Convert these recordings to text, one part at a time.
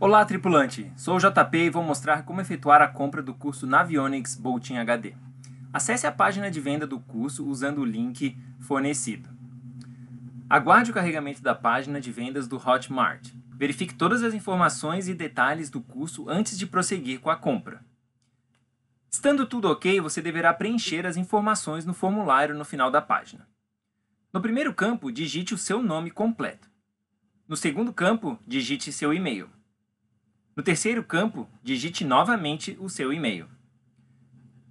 Olá, tripulante! Sou o JP e vou mostrar como efetuar a compra do curso Navionics Bolting HD. Acesse a página de venda do curso usando o link fornecido. Aguarde o carregamento da página de vendas do Hotmart. Verifique todas as informações e detalhes do curso antes de prosseguir com a compra. Estando tudo ok, você deverá preencher as informações no formulário no final da página. No primeiro campo, digite o seu nome completo. No segundo campo, digite seu e-mail. No terceiro campo, digite novamente o seu e-mail.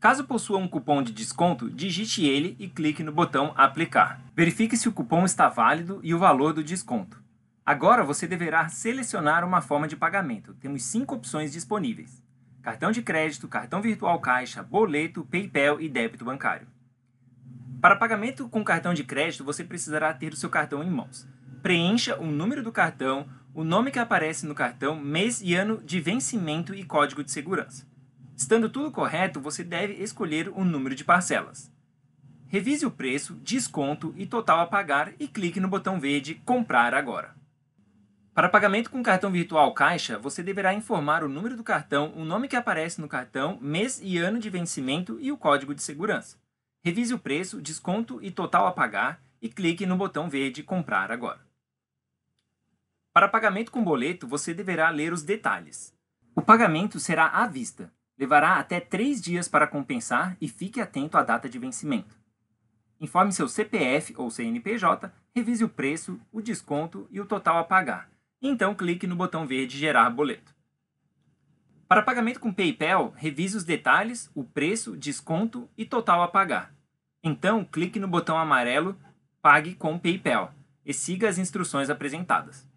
Caso possua um cupom de desconto, digite ele e clique no botão Aplicar. Verifique se o cupom está válido e o valor do desconto. Agora você deverá selecionar uma forma de pagamento. Temos cinco opções disponíveis: cartão de crédito, cartão virtual caixa, boleto, PayPal e débito bancário. Para pagamento com cartão de crédito, você precisará ter o seu cartão em mãos. Preencha o número do cartão, o nome que aparece no cartão, mês e ano de vencimento e código de segurança. Estando tudo correto, você deve escolher o número de parcelas. Revise o preço, desconto e total a pagar e clique no botão verde Comprar agora. Para pagamento com cartão virtual Caixa, você deverá informar o número do cartão, o nome que aparece no cartão, mês e ano de vencimento e o código de segurança. Revise o preço, desconto e total a pagar e clique no botão verde Comprar agora. Para pagamento com boleto, você deverá ler os detalhes. O pagamento será à vista. Levará até três dias para compensar e fique atento à data de vencimento. Informe seu CPF ou CNPJ, revise o preço, o desconto e o total a pagar. Então clique no botão verde Gerar boleto. Para pagamento com PayPal, revise os detalhes, o preço, desconto e total a pagar. Então, clique no botão amarelo Pague com PayPal e siga as instruções apresentadas.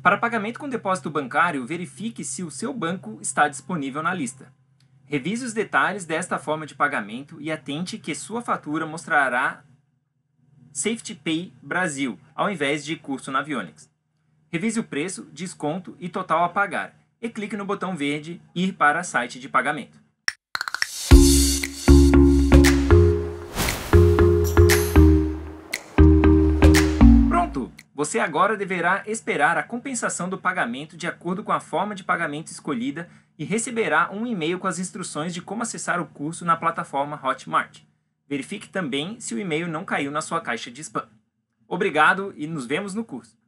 Para pagamento com depósito bancário, verifique se o seu banco está disponível na lista. Revise os detalhes desta forma de pagamento e atente que sua fatura mostrará Safety Pay Brasil, ao invés de curso na Avionics. Revise o preço, desconto e total a pagar e clique no botão verde Ir para site de pagamento. Você agora deverá esperar a compensação do pagamento de acordo com a forma de pagamento escolhida e receberá um e-mail com as instruções de como acessar o curso na plataforma Hotmart. Verifique também se o e-mail não caiu na sua caixa de spam. Obrigado e nos vemos no curso.